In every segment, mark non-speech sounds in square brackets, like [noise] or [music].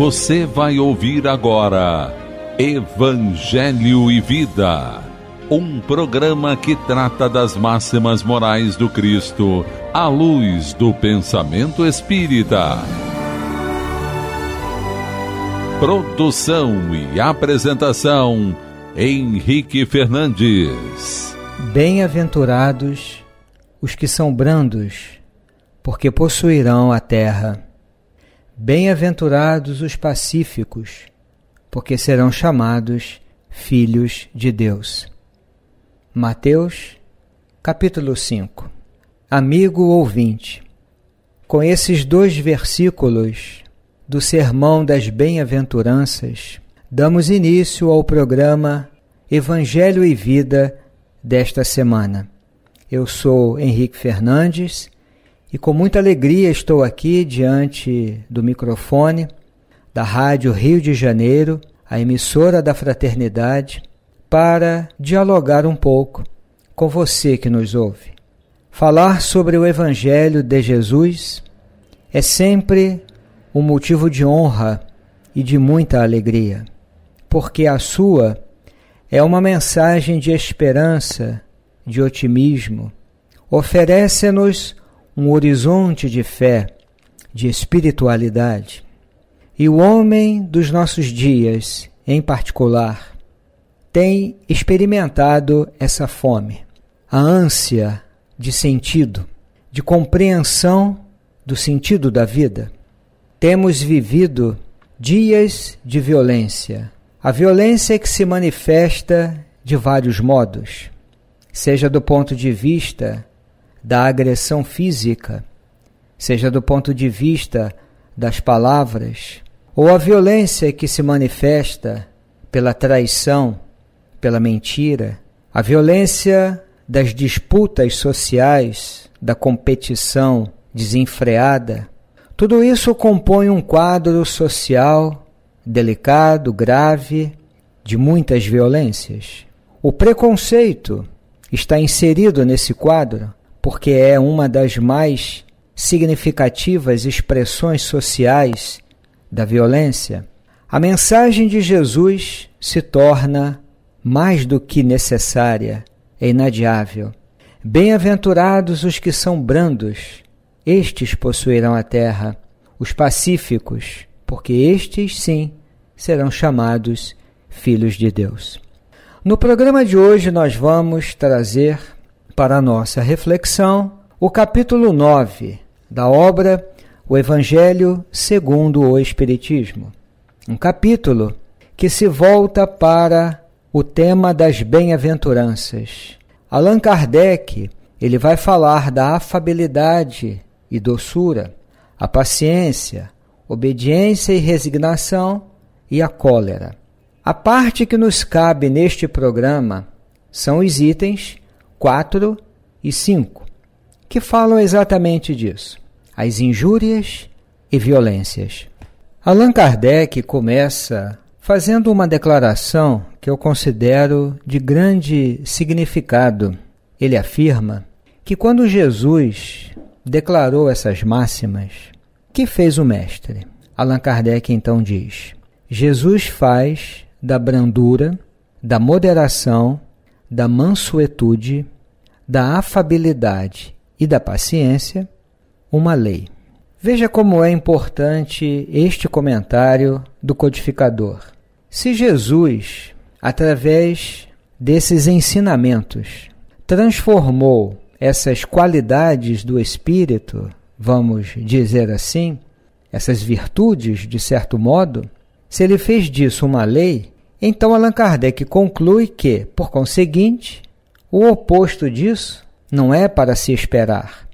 Você vai ouvir agora Evangelho e Vida, um programa que trata das máximas morais do Cristo à luz do pensamento espírita. Produção e apresentação Henrique Fernandes. Bem-aventurados os que são brandos, porque possuirão a terra. Bem-aventurados os pacíficos, porque serão chamados filhos de Deus. Mateus, capítulo 5. Amigo ouvinte, com esses dois versículos do Sermão das Bem-aventuranças, damos início ao programa Evangelho e Vida desta semana. Eu sou Henrique Fernandes e com muita alegria estou aqui diante do microfone da Rádio Rio de Janeiro, a emissora da Fraternidade, para dialogar um pouco com você que nos ouve. Falar sobre o Evangelho de Jesus é sempre um motivo de honra e de muita alegria, porque a sua é uma mensagem de esperança, de otimismo. Oferece-nos um horizonte de fé, de espiritualidade. E o homem dos nossos dias, em particular, tem experimentado essa fome, a ânsia de sentido, de compreensão do sentido da vida. Temos vivido dias de violência. A violência que se manifesta de vários modos, seja do ponto de vista da agressão física, seja do ponto de vista das palavras, ou a violência que se manifesta pela traição, pela mentira, a violência das disputas sociais, da competição desenfreada, tudo isso compõe um quadro social delicado, grave, de muitas violências. O preconceito está inserido nesse quadro porque é uma das mais significativas expressões sociais da violência, a mensagem de Jesus se torna mais do que necessária, é inadiável. Bem-aventurados os que são brandos, estes possuirão a terra, os pacíficos, porque estes, sim, serão chamados filhos de Deus. No programa de hoje, nós vamos trazer para a nossa reflexão o capítulo 9 da obra O Evangelho segundo o Espiritismo. Um capítulo que se volta para o tema das bem-aventuranças. Allan Kardec, ele vai falar da afabilidade e doçura, a paciência, obediência e resignação e a cólera. A parte que nos cabe neste programa são os itens 4 e 5, que falam exatamente disso: as injúrias e violências. Allan Kardec começa fazendo uma declaração que eu considero de grande significado. Ele afirma que quando Jesus declarou essas máximas, que fez o mestre? Allan Kardec então diz: Jesus faz da brandura, da moderação da mansuetude, da afabilidade e da paciência, uma lei. Veja como é importante este comentário do codificador. Se Jesus, através desses ensinamentos, transformou essas qualidades do espírito, vamos dizer assim, essas virtudes, de certo modo, se ele fez disso uma lei, então Allan Kardec conclui que, por conseguinte, o oposto disso não é para se esperar.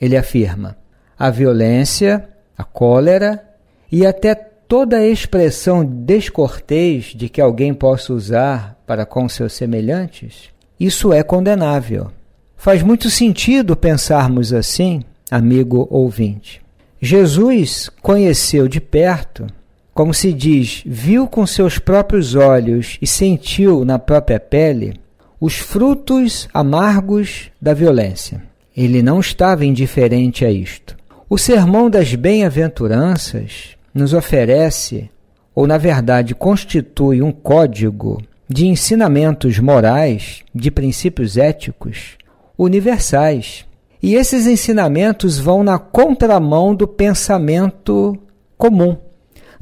Ele afirma: a violência, a cólera e até toda a expressão descortês de que alguém possa usar para com seus semelhantes, isso é condenável. Faz muito sentido pensarmos assim, amigo ouvinte. Jesus conheceu de perto como se diz, viu com seus próprios olhos e sentiu na própria pele os frutos amargos da violência. Ele não estava indiferente a isto. O sermão das bem-aventuranças nos oferece, ou na verdade constitui, um código de ensinamentos morais, de princípios éticos universais. E esses ensinamentos vão na contramão do pensamento comum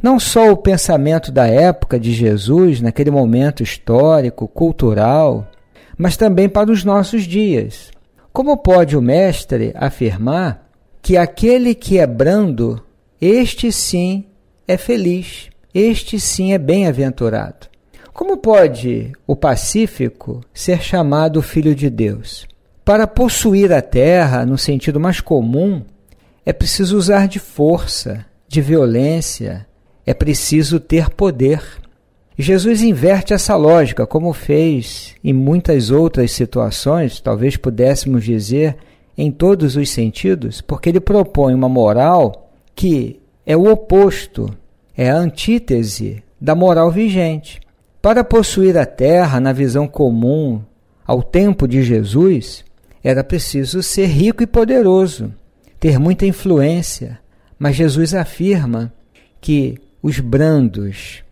não só o pensamento da época de Jesus, naquele momento histórico, cultural, mas também para os nossos dias. Como pode o Mestre afirmar que aquele que é brando, este sim é feliz, este sim é bem-aventurado? Como pode o Pacífico ser chamado Filho de Deus? Para possuir a terra, no sentido mais comum, é preciso usar de força, de violência, é preciso ter poder. Jesus inverte essa lógica, como fez em muitas outras situações, talvez pudéssemos dizer em todos os sentidos, porque ele propõe uma moral que é o oposto, é a antítese da moral vigente. Para possuir a terra na visão comum ao tempo de Jesus, era preciso ser rico e poderoso, ter muita influência, mas Jesus afirma que os brandos,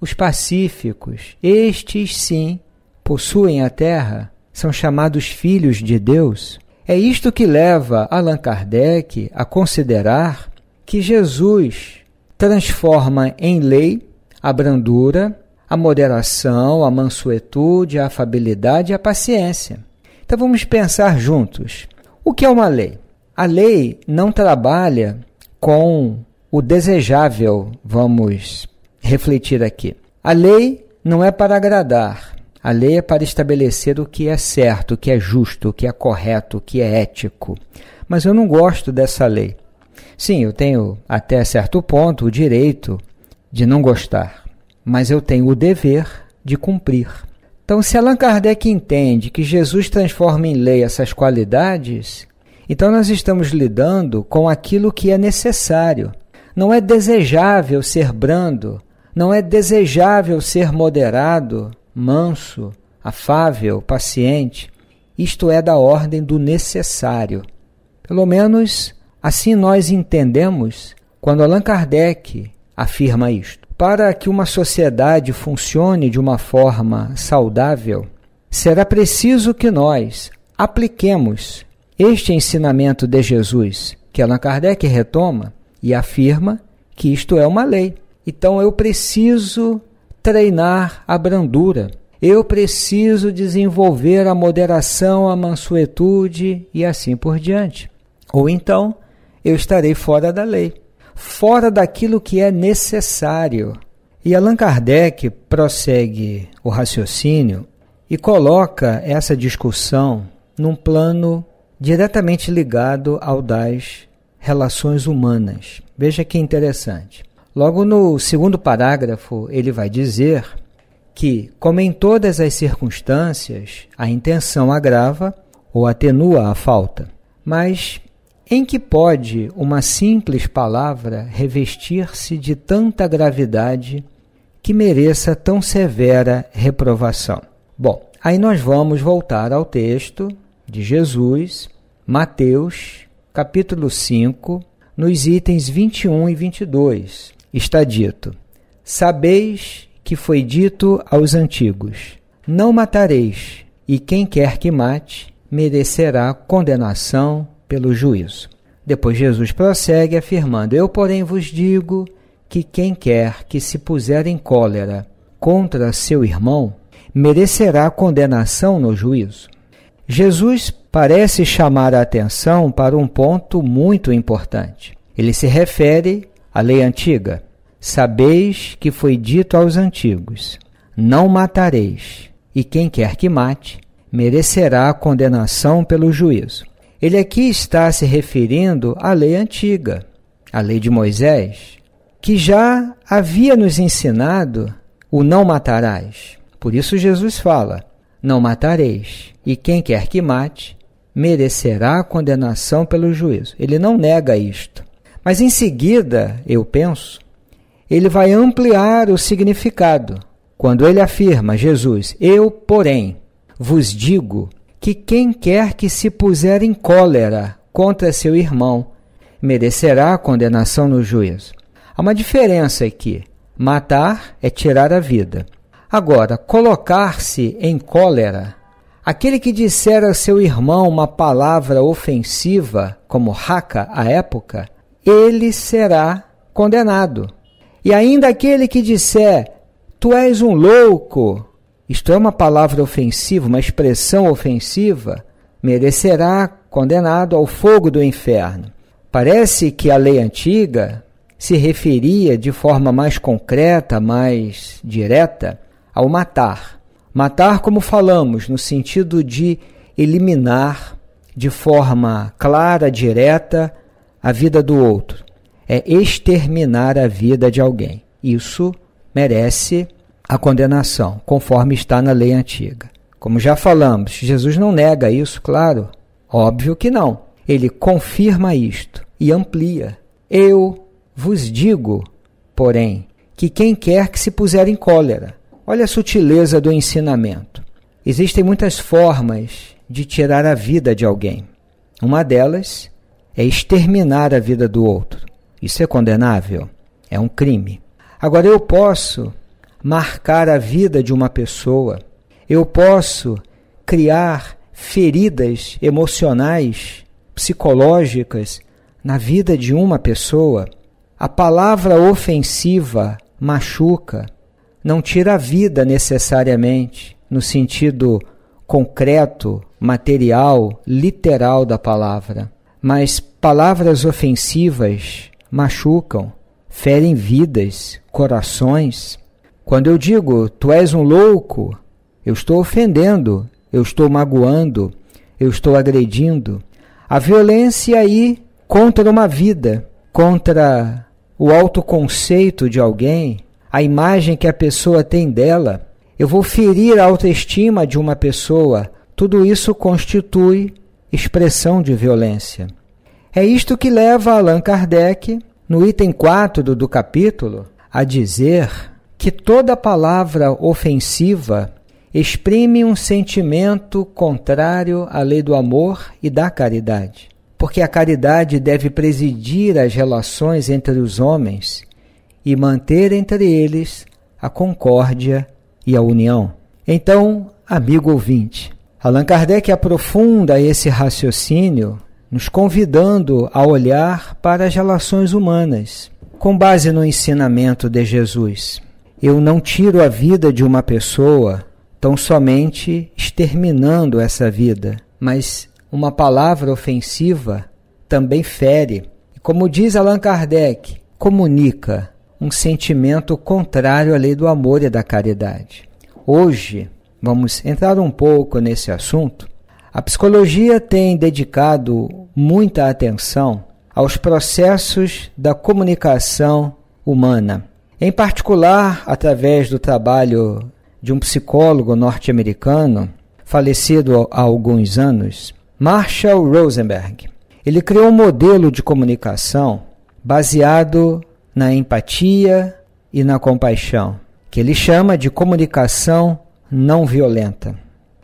os pacíficos, estes sim possuem a terra, são chamados filhos de Deus. É isto que leva Allan Kardec a considerar que Jesus transforma em lei a brandura, a moderação, a mansuetude, a afabilidade e a paciência. Então vamos pensar juntos. O que é uma lei? A lei não trabalha com o desejável, vamos refletir aqui. A lei não é para agradar, a lei é para estabelecer o que é certo, o que é justo, o que é correto, o que é ético. Mas eu não gosto dessa lei. Sim, eu tenho até certo ponto o direito de não gostar, mas eu tenho o dever de cumprir. Então, se Allan Kardec entende que Jesus transforma em lei essas qualidades, então nós estamos lidando com aquilo que é necessário não é desejável ser brando, não é desejável ser moderado, manso, afável, paciente. Isto é da ordem do necessário. Pelo menos assim nós entendemos quando Allan Kardec afirma isto. Para que uma sociedade funcione de uma forma saudável, será preciso que nós apliquemos este ensinamento de Jesus, que Allan Kardec retoma e afirma que isto é uma lei. Então eu preciso treinar a brandura. Eu preciso desenvolver a moderação, a mansuetude e assim por diante. Ou então eu estarei fora da lei, fora daquilo que é necessário. E Allan Kardec prossegue o raciocínio e coloca essa discussão num plano diretamente ligado ao das relações humanas. Veja que interessante. Logo no segundo parágrafo, ele vai dizer que, como em todas as circunstâncias, a intenção agrava ou atenua a falta. Mas em que pode uma simples palavra revestir-se de tanta gravidade que mereça tão severa reprovação? Bom, aí nós vamos voltar ao texto de Jesus, Mateus capítulo 5, nos itens 21 e 22, está dito: Sabeis que foi dito aos antigos: Não matareis, e quem quer que mate merecerá condenação pelo juízo. Depois Jesus prossegue afirmando: Eu, porém, vos digo que quem quer que se puser em cólera contra seu irmão merecerá condenação no juízo. Jesus parece chamar a atenção para um ponto muito importante. Ele se refere à lei antiga. Sabeis que foi dito aos antigos: Não matareis, e quem quer que mate, merecerá condenação pelo juízo. Ele aqui está se referindo à lei antiga, a lei de Moisés, que já havia nos ensinado o não matarás. Por isso Jesus fala: não matareis, e quem quer que mate, merecerá condenação pelo juízo. Ele não nega isto. Mas em seguida, eu penso, ele vai ampliar o significado quando ele afirma, Jesus, eu, porém, vos digo que quem quer que se puser em cólera contra seu irmão merecerá condenação no juízo. Há uma diferença aqui. Matar é tirar a vida. Agora, colocar-se em cólera. Aquele que disser a seu irmão uma palavra ofensiva, como raca à época, ele será condenado. E ainda aquele que disser, tu és um louco, isto é uma palavra ofensiva, uma expressão ofensiva, merecerá condenado ao fogo do inferno. Parece que a lei antiga se referia de forma mais concreta, mais direta, ao matar. Matar, como falamos, no sentido de eliminar de forma clara, direta, a vida do outro. É exterminar a vida de alguém. Isso merece a condenação, conforme está na lei antiga. Como já falamos, Jesus não nega isso, claro. Óbvio que não. Ele confirma isto e amplia. Eu vos digo, porém, que quem quer que se puser em cólera Olha a sutileza do ensinamento. Existem muitas formas de tirar a vida de alguém. Uma delas é exterminar a vida do outro. Isso é condenável, é um crime. Agora, eu posso marcar a vida de uma pessoa, eu posso criar feridas emocionais, psicológicas na vida de uma pessoa. A palavra ofensiva machuca não tira a vida necessariamente no sentido concreto, material, literal da palavra. Mas palavras ofensivas machucam, ferem vidas, corações. Quando eu digo tu és um louco, eu estou ofendendo, eu estou magoando, eu estou agredindo. A violência aí contra uma vida, contra o autoconceito de alguém, a imagem que a pessoa tem dela, eu vou ferir a autoestima de uma pessoa, tudo isso constitui expressão de violência. É isto que leva Allan Kardec, no item 4 do, do capítulo, a dizer que toda palavra ofensiva exprime um sentimento contrário à lei do amor e da caridade. Porque a caridade deve presidir as relações entre os homens e manter entre eles a concórdia e a união. Então, amigo ouvinte, Allan Kardec aprofunda esse raciocínio, nos convidando a olhar para as relações humanas, com base no ensinamento de Jesus. Eu não tiro a vida de uma pessoa tão somente exterminando essa vida, mas uma palavra ofensiva também fere. Como diz Allan Kardec, comunica, um sentimento contrário à lei do amor e da caridade. Hoje, vamos entrar um pouco nesse assunto. A psicologia tem dedicado muita atenção aos processos da comunicação humana, em particular através do trabalho de um psicólogo norte-americano, falecido há alguns anos, Marshall Rosenberg. Ele criou um modelo de comunicação baseado na empatia e na compaixão, que ele chama de comunicação não violenta.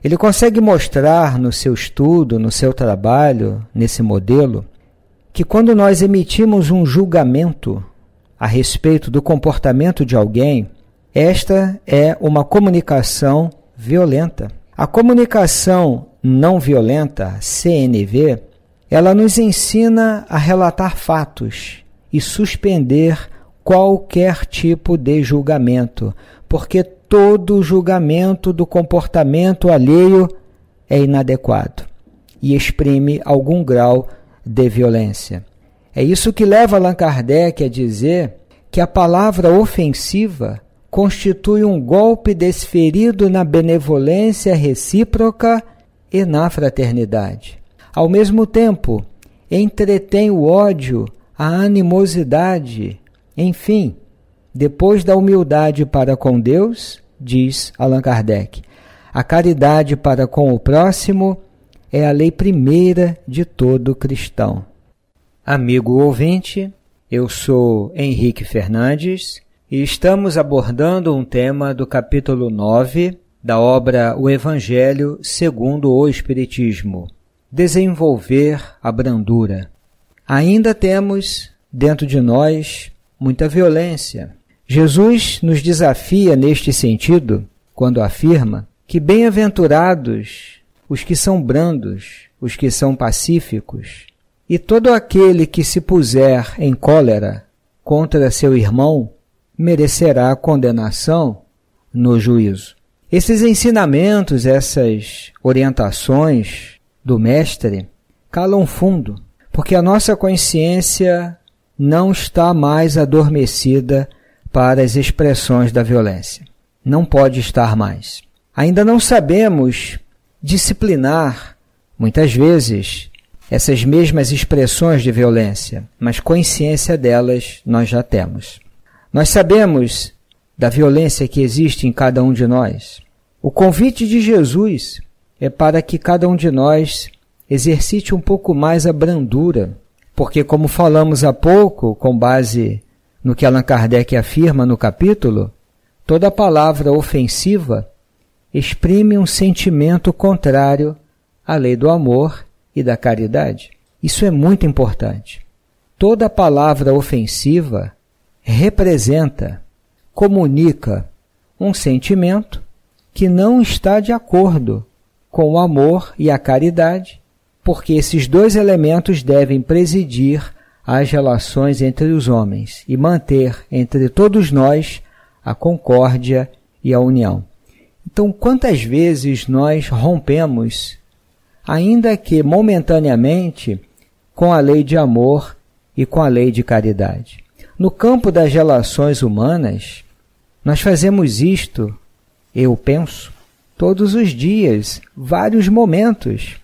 Ele consegue mostrar no seu estudo, no seu trabalho, nesse modelo, que quando nós emitimos um julgamento a respeito do comportamento de alguém, esta é uma comunicação violenta. A comunicação não violenta, CNV, ela nos ensina a relatar fatos e suspender qualquer tipo de julgamento, porque todo julgamento do comportamento alheio é inadequado e exprime algum grau de violência. É isso que leva Allan Kardec a dizer que a palavra ofensiva constitui um golpe desferido na benevolência recíproca e na fraternidade. Ao mesmo tempo, entretém o ódio a animosidade. Enfim, depois da humildade para com Deus, diz Allan Kardec, a caridade para com o próximo é a lei primeira de todo cristão. Amigo ouvinte, eu sou Henrique Fernandes e estamos abordando um tema do capítulo 9 da obra O Evangelho segundo o Espiritismo Desenvolver a Brandura. Ainda temos dentro de nós muita violência. Jesus nos desafia neste sentido quando afirma que bem-aventurados os que são brandos, os que são pacíficos, e todo aquele que se puser em cólera contra seu irmão merecerá condenação no juízo. Esses ensinamentos, essas orientações do Mestre calam fundo porque a nossa consciência não está mais adormecida para as expressões da violência. Não pode estar mais. Ainda não sabemos disciplinar, muitas vezes, essas mesmas expressões de violência, mas consciência delas nós já temos. Nós sabemos da violência que existe em cada um de nós. O convite de Jesus é para que cada um de nós exercite um pouco mais a brandura, porque, como falamos há pouco, com base no que Allan Kardec afirma no capítulo, toda palavra ofensiva exprime um sentimento contrário à lei do amor e da caridade. Isso é muito importante. Toda palavra ofensiva representa, comunica um sentimento que não está de acordo com o amor e a caridade porque esses dois elementos devem presidir as relações entre os homens e manter entre todos nós a concórdia e a união. Então, quantas vezes nós rompemos, ainda que momentaneamente, com a lei de amor e com a lei de caridade? No campo das relações humanas, nós fazemos isto, eu penso, todos os dias, vários momentos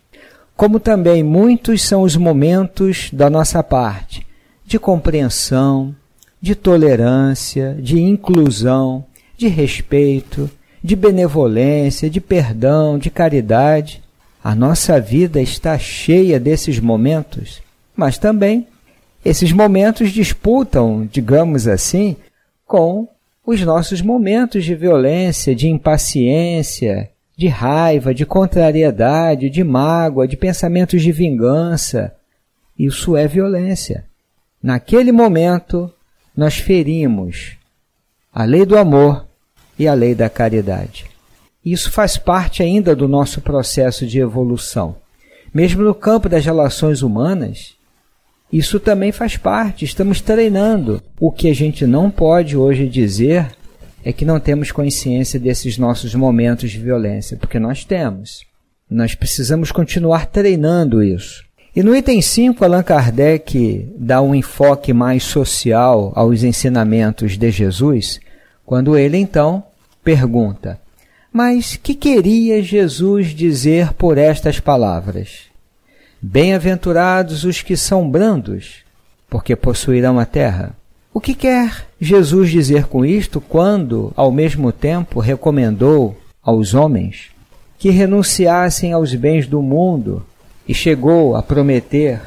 como também muitos são os momentos da nossa parte de compreensão, de tolerância, de inclusão, de respeito, de benevolência, de perdão, de caridade. A nossa vida está cheia desses momentos, mas também esses momentos disputam, digamos assim, com os nossos momentos de violência, de impaciência, de raiva, de contrariedade, de mágoa, de pensamentos de vingança. Isso é violência. Naquele momento, nós ferimos a lei do amor e a lei da caridade. Isso faz parte ainda do nosso processo de evolução. Mesmo no campo das relações humanas, isso também faz parte. Estamos treinando. O que a gente não pode hoje dizer é que não temos consciência desses nossos momentos de violência, porque nós temos. Nós precisamos continuar treinando isso. E no item 5, Allan Kardec dá um enfoque mais social aos ensinamentos de Jesus, quando ele então pergunta: Mas que queria Jesus dizer por estas palavras? Bem-aventurados os que são brandos, porque possuirão a terra. O que quer Jesus dizer com isto quando, ao mesmo tempo, recomendou aos homens que renunciassem aos bens do mundo e chegou a prometer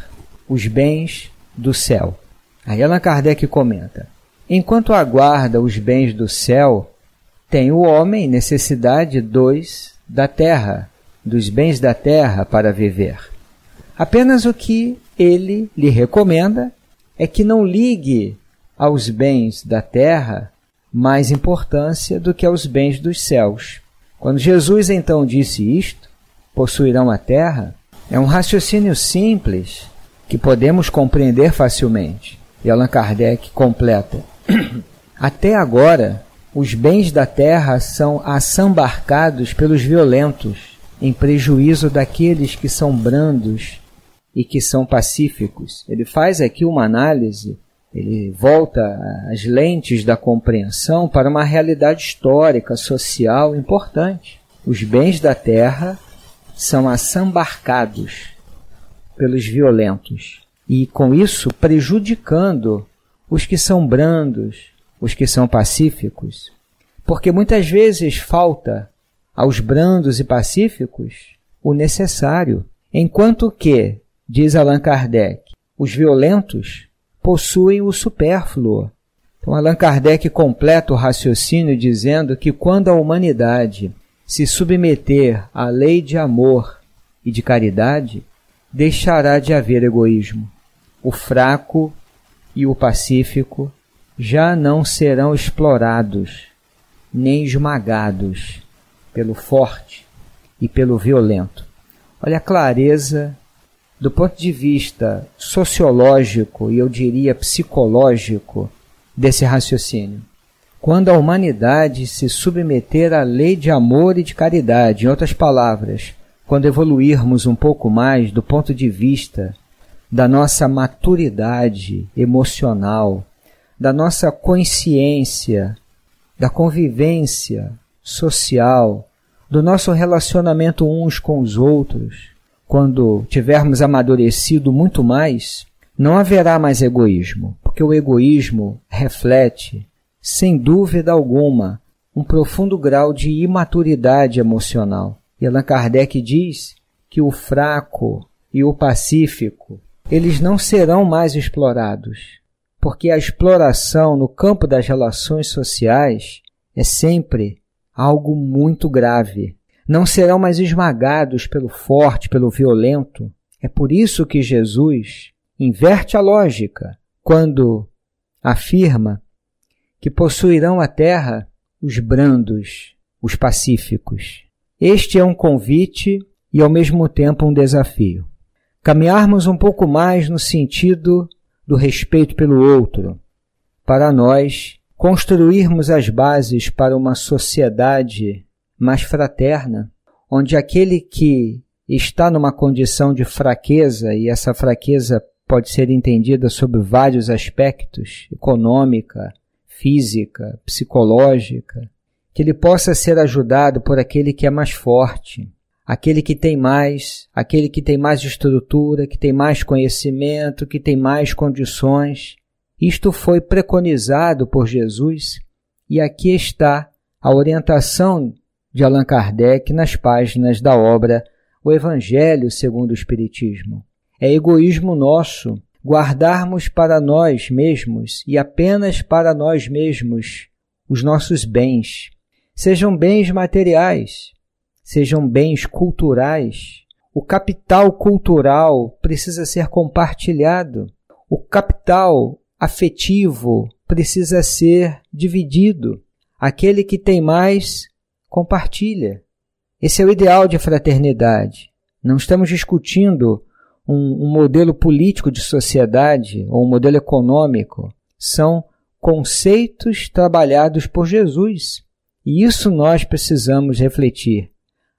os bens do céu? Aí Allan Kardec comenta: Enquanto aguarda os bens do céu, tem o homem necessidade dois da terra, dos bens da terra para viver. Apenas o que ele lhe recomenda é que não ligue aos bens da terra mais importância do que aos bens dos céus. Quando Jesus então disse isto, possuirão a terra, é um raciocínio simples que podemos compreender facilmente. E Allan Kardec completa: [clears throat] Até agora, os bens da terra são assambarcados pelos violentos, em prejuízo daqueles que são brandos e que são pacíficos. Ele faz aqui uma análise ele volta as lentes da compreensão para uma realidade histórica, social importante. Os bens da terra são assambarcados pelos violentos e, com isso, prejudicando os que são brandos, os que são pacíficos. Porque muitas vezes falta aos brandos e pacíficos o necessário, enquanto que, diz Allan Kardec, os violentos possuem o supérfluo. Então, Allan Kardec completa o raciocínio dizendo que quando a humanidade se submeter à lei de amor e de caridade, deixará de haver egoísmo. O fraco e o pacífico já não serão explorados nem esmagados pelo forte e pelo violento. Olha a clareza do ponto de vista sociológico e eu diria psicológico desse raciocínio. Quando a humanidade se submeter à lei de amor e de caridade, em outras palavras, quando evoluirmos um pouco mais do ponto de vista da nossa maturidade emocional, da nossa consciência, da convivência social, do nosso relacionamento uns com os outros, quando tivermos amadurecido muito mais, não haverá mais egoísmo, porque o egoísmo reflete, sem dúvida alguma, um profundo grau de imaturidade emocional. E Allan Kardec diz que o fraco e o pacífico, eles não serão mais explorados, porque a exploração no campo das relações sociais é sempre algo muito grave, não serão mais esmagados pelo forte, pelo violento. É por isso que Jesus inverte a lógica quando afirma que possuirão a terra os brandos, os pacíficos. Este é um convite e ao mesmo tempo um desafio. Caminharmos um pouco mais no sentido do respeito pelo outro, para nós construirmos as bases para uma sociedade mais fraterna, onde aquele que está numa condição de fraqueza, e essa fraqueza pode ser entendida sob vários aspectos econômica, física, psicológica que ele possa ser ajudado por aquele que é mais forte, aquele que tem mais, aquele que tem mais estrutura, que tem mais conhecimento, que tem mais condições. Isto foi preconizado por Jesus e aqui está a orientação de Allan Kardec nas páginas da obra O Evangelho segundo o Espiritismo. É egoísmo nosso guardarmos para nós mesmos e apenas para nós mesmos os nossos bens, sejam bens materiais, sejam bens culturais. O capital cultural precisa ser compartilhado, o capital afetivo precisa ser dividido. Aquele que tem mais compartilha. Esse é o ideal de fraternidade. Não estamos discutindo um, um modelo político de sociedade ou um modelo econômico. São conceitos trabalhados por Jesus. E isso nós precisamos refletir.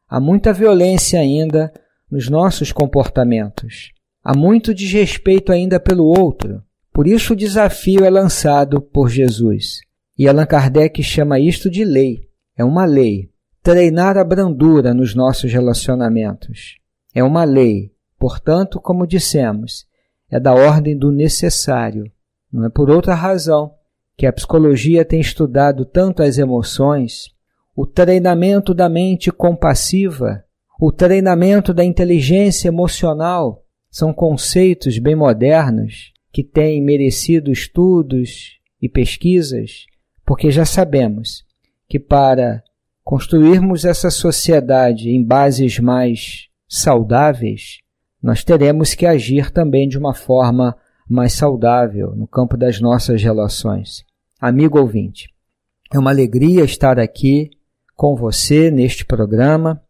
Há muita violência ainda nos nossos comportamentos. Há muito desrespeito ainda pelo outro. Por isso o desafio é lançado por Jesus. E Allan Kardec chama isto de lei. É uma lei. Treinar a brandura nos nossos relacionamentos. É uma lei. Portanto, como dissemos, é da ordem do necessário. Não é por outra razão que a psicologia tem estudado tanto as emoções, o treinamento da mente compassiva, o treinamento da inteligência emocional, são conceitos bem modernos que têm merecido estudos e pesquisas, porque já sabemos que para construirmos essa sociedade em bases mais saudáveis, nós teremos que agir também de uma forma mais saudável no campo das nossas relações. Amigo ouvinte, é uma alegria estar aqui com você neste programa.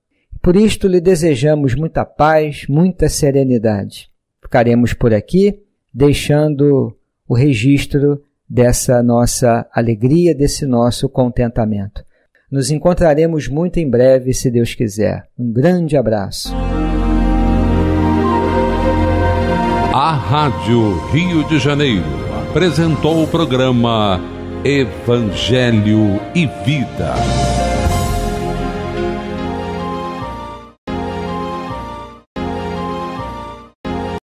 Por isto lhe desejamos muita paz, muita serenidade. Ficaremos por aqui, deixando o registro dessa nossa alegria, desse nosso contentamento. Nos encontraremos muito em breve, se Deus quiser. Um grande abraço. A Rádio Rio de Janeiro apresentou o programa Evangelho e Vida.